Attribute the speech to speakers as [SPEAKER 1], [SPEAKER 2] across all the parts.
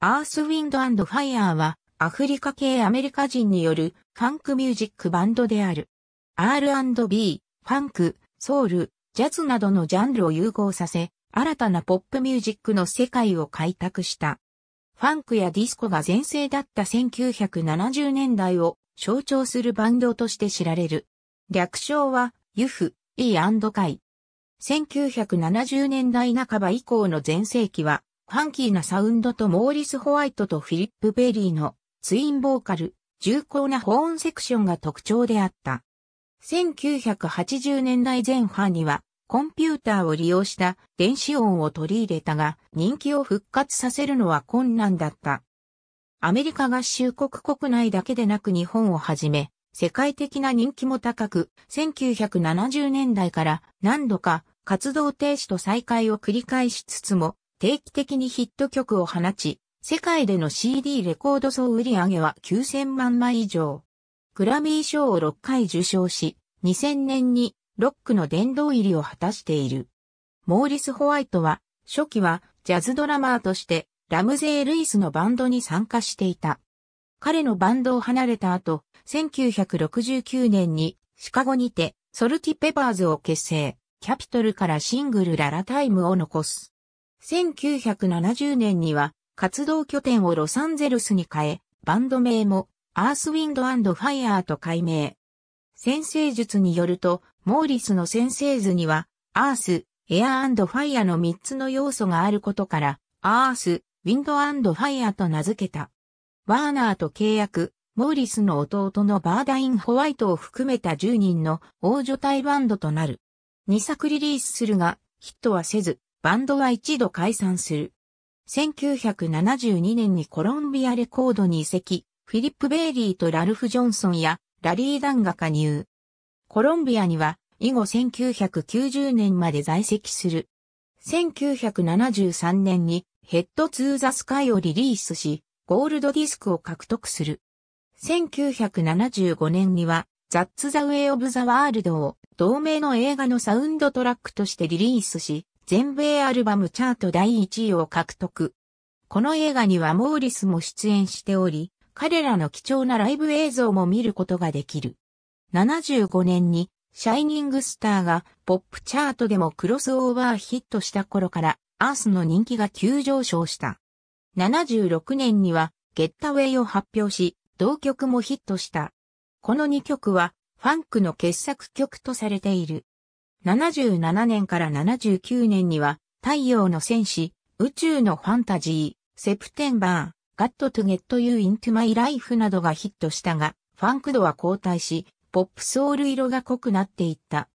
[SPEAKER 1] アースウィンドファイアーはアフリカ系アメリカ人によるファンクミュージックバンドである。R&B、ファンク、ソウル、ジャズなどのジャンルを融合させ、新たなポップミュージックの世界を開拓した。ファンクやディスコが全盛だった1970年代を象徴するバンドとして知られる。略称は、ユフ、E&K。1970年代半ば以降の全盛期は、ファンキーなサウンドとモーリス・ホワイトとフィリップ・ベリーのツインボーカル、重厚なホーンセクションが特徴であった。1980年代前半には、コンピューターを利用した電子音を取り入れたが、人気を復活させるのは困難だった。アメリカ合衆国国内だけでなく日本をはじめ、世界的な人気も高く、1970年代から何度か活動停止と再開を繰り返しつつも、定期的にヒット曲を放ち、世界での CD レコード総売上は9000万枚以上。グラミー賞を6回受賞し、2000年にロックの殿堂入りを果たしている。モーリス・ホワイトは、初期はジャズドラマーとしてラムゼー・ルイスのバンドに参加していた。彼のバンドを離れた後、1969年にシカゴにてソルティ・ペパーズを結成、キャピトルからシングルララタイムを残す。1970年には活動拠点をロサンゼルスに変え、バンド名もアースウィンドファイアーと改名。先生術によると、モーリスの先生図には、アース、エアファイアの3つの要素があることから、アース、ウィンドファイアと名付けた。ワーナーと契約、モーリスの弟のバーダイン・ホワイトを含めた10人の王女体バンドとなる。2作リリースするが、ヒットはせず、バンドは一度解散する。1972年にコロンビアレコードに移籍、フィリップ・ベイリーとラルフ・ジョンソンやラリー・ダンが加入。コロンビアには以後1990年まで在籍する。1973年にヘッド・ツー・ザ・スカイをリリースし、ゴールドディスクを獲得する。1975年には、ザッツ・ザ・ウェイ・オブ・ザ・ワールドを同名の映画のサウンドトラックとしてリリースし、全米アルバムチャート第1位を獲得。この映画にはモーリスも出演しており、彼らの貴重なライブ映像も見ることができる。75年に、シャイニングスターがポップチャートでもクロスオーバーヒットした頃から、アースの人気が急上昇した。76年には、ゲッタウェイを発表し、同曲もヒットした。この2曲は、ファンクの傑作曲とされている。77年から79年には、太陽の戦士、宇宙のファンタジー、セプテンバー、ガットトゥゲットユーイントゥマイライフなどがヒットしたが、ファンク度は後退し、ポップソウル色が濃くなっていった。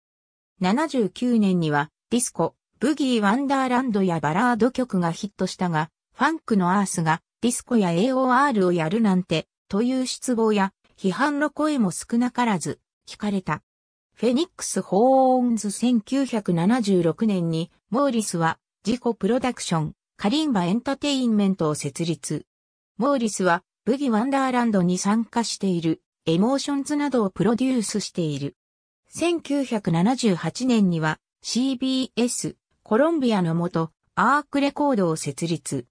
[SPEAKER 1] 79年には、ディスコ、ブギー・ワンダーランドやバラード曲がヒットしたが、ファンクのアースがディスコや AOR をやるなんて、という失望や批判の声も少なからず聞かれた。フェニックス・ホーンズ1976年に、モーリスは自己プロダクション、カリンバエンタテインメントを設立。モーリスは、ブギ・ワンダーランドに参加している、エモーションズなどをプロデュースしている。1978年には、CBS、コロンビアの元、アークレコードを設立。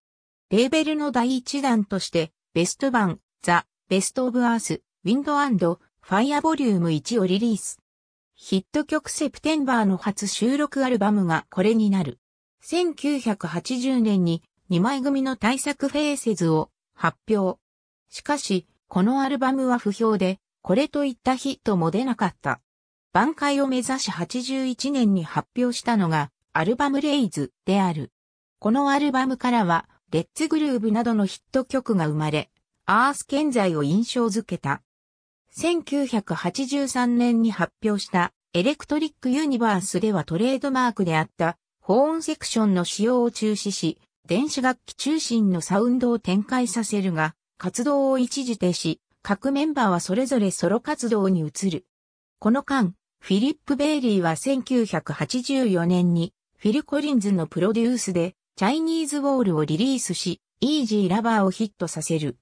[SPEAKER 1] レーベルの第一弾として、ベスト版、ザ・ベスト・オブ・アース、ウィンド・ファイア・ボリューム1をリリース。ヒット曲セプテンバーの初収録アルバムがこれになる。1980年に2枚組の大作フェイセズを発表。しかし、このアルバムは不評で、これといったヒットも出なかった。挽回を目指し81年に発表したのが、アルバムレイズである。このアルバムからは、レッツグルーブなどのヒット曲が生まれ、アース健在を印象づけた。1983年に発表したエレクトリックユニバースではトレードマークであった保温セクションの使用を中止し、電子楽器中心のサウンドを展開させるが、活動を一時停止、各メンバーはそれぞれソロ活動に移る。この間、フィリップ・ベイリーは1984年にフィル・コリンズのプロデュースでチャイニーズ・ウォールをリリースし、イージー・ラバーをヒットさせる。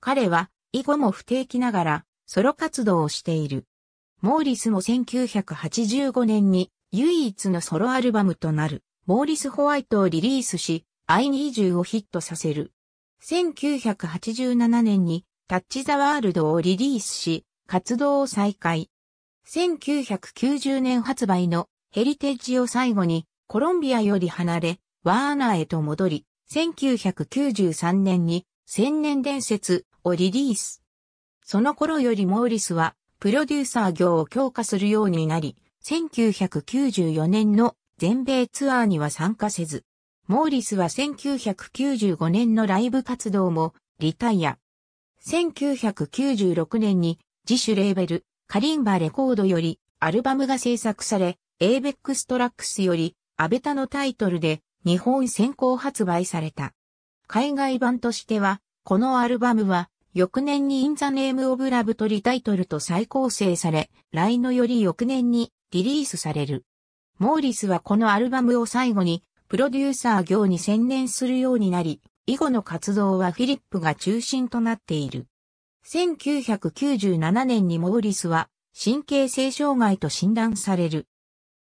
[SPEAKER 1] 彼は以後も不定期ながらソロ活動をしている。モーリスも1985年に唯一のソロアルバムとなるモーリス・ホワイトをリリースし、I 2 0をヒットさせる。1987年にタッチ・ザ・ワールドをリリースし、活動を再開。1990年発売のヘリテッジを最後にコロンビアより離れ、ワーナーへと戻り、1993年に千年伝説をリリース。その頃よりモーリスは、プロデューサー業を強化するようになり、1994年の全米ツアーには参加せず、モーリスは1995年のライブ活動もリタイア。1996年に自主レーベルカリンバレコードよりアルバムが制作され、エーベックストラックスよりアベタのタイトルで日本先行発売された。海外版としては、このアルバムは翌年にインザネームオブラブトとリタイトルと再構成され、来のより翌年にリリースされる。モーリスはこのアルバムを最後に、プロデューサー業に専念するようになり、以後の活動はフィリップが中心となっている。1997年にモーリスは神経性障害と診断される。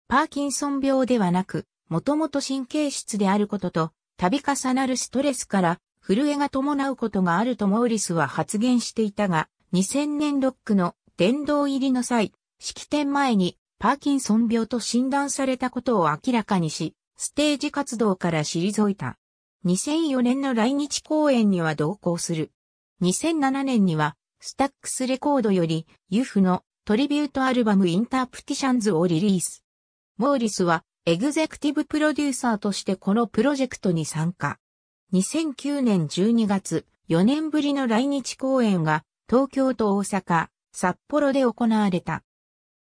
[SPEAKER 1] パーキンソン病ではなく、もともと神経質であることと、度重なるストレスから震えが伴うことがあるとモーリスは発言していたが、2000年ロックの殿堂入りの際、式典前にパーキンソン病と診断されたことを明らかにし、ステージ活動から退いた。2004年の来日公演には同行する。2007年には、スタックスレコードより、ユフのトリビュートアルバムインタープティシャンズをリリース。モーリスは、エグゼクティブプロデューサーとしてこのプロジェクトに参加。2009年12月、4年ぶりの来日公演が東京と大阪、札幌で行われた。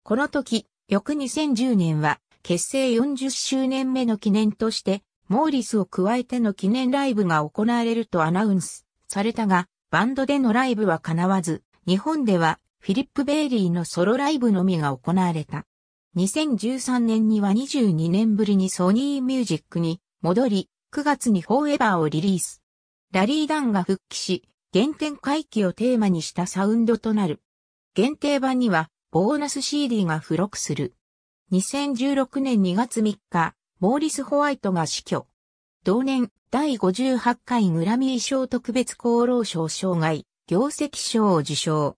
[SPEAKER 1] この時、翌2010年は結成40周年目の記念として、モーリスを加えての記念ライブが行われるとアナウンスされたが、バンドでのライブは叶わず、日本ではフィリップ・ベイリーのソロライブのみが行われた。2013年には22年ぶりにソニーミュージックに戻り、9月にフォーエバーをリリース。ラリー・ダンが復帰し、原点回帰をテーマにしたサウンドとなる。限定版には、ボーナス CD が付録する。2016年2月3日、モーリス・ホワイトが死去。同年、第58回グラミー賞特別功労賞障害、業績賞を受賞。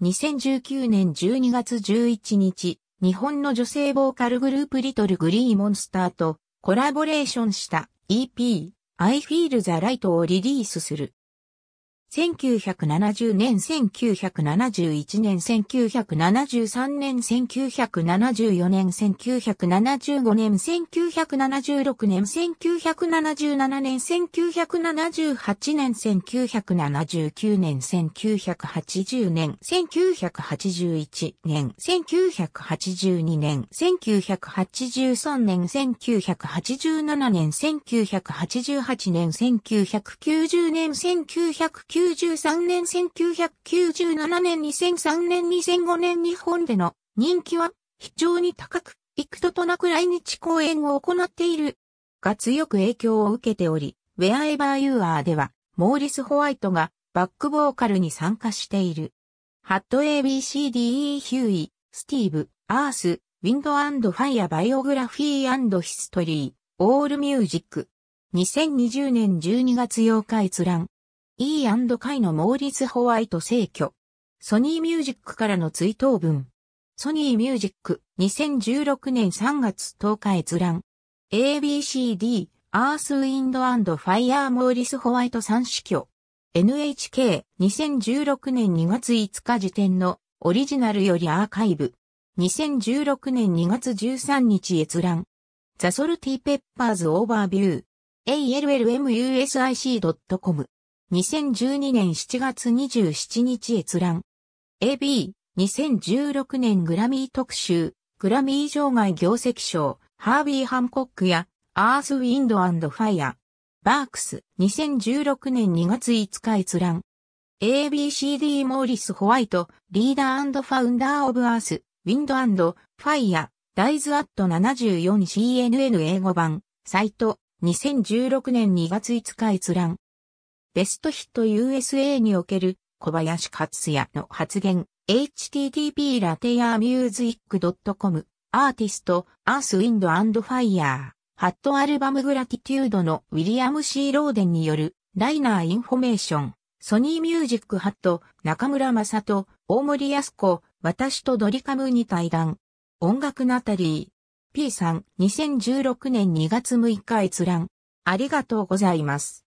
[SPEAKER 1] 2019年12月11日、日本の女性ボーカルグループリトルグリーモンスターとコラボレーションした EP、I Feel the Light をリリースする。1970年、1971年、1973年、1974年、1975年、1976年、1977年、1978年、1979年、1980年、1981年、1982年、1983年、1987年、1988年、1990年、1990年、1993年1997年2003年2005年日本での人気は非常に高く、幾度となく来日公演を行っているが強く影響を受けており、Wherever You Are ではモーリス・ホワイトがバックボーカルに参加している。ハット ABCDE ヒューイ、スティーブ、アース、ウィンドファイアバイオグラフィーヒストリー、オールミュージック。2020年12月8日閲覧。E&K のモーリス・ホワイト逝去。ソニーミュージックからの追悼文。ソニーミュージック2016年3月10日閲覧。ABCD アースウィンドファイアーモーリス・ホワイト三死去。NHK 2016年2月5日時点のオリジナルよりアーカイブ。2016年2月13日閲覧。ザ・ソルティ・ペッパーズ・オーバービュー。allmusic.com 2012年7月27日閲覧。AB、2016年グラミー特集、グラミー場外業績賞、ハービー・ハンコックや、アース・ウィンド・アンド・ファイア。バークス、2016年2月5日閲覧。ABCD モーリス・ホワイト、リーダーファウンダー・オブ・アース、ウィンド・ファイア、ダイズ・アット 74CNN 英語版、サイト、2016年2月5日閲覧。ベストヒット USA における小林克也の発言、http ラテアミューズイック .com アーティスト、アースウィンドアンドファイヤー、ハットアルバムグラティテュードのウィリアム・シー・ローデンによる、ライナー・インフォメーション、ソニー・ミュージック・ハット、中村正人、大森康子、私とドリカムに対談。音楽ナタリー。P さん、2016年2月6日閲覧。ありがとうございます。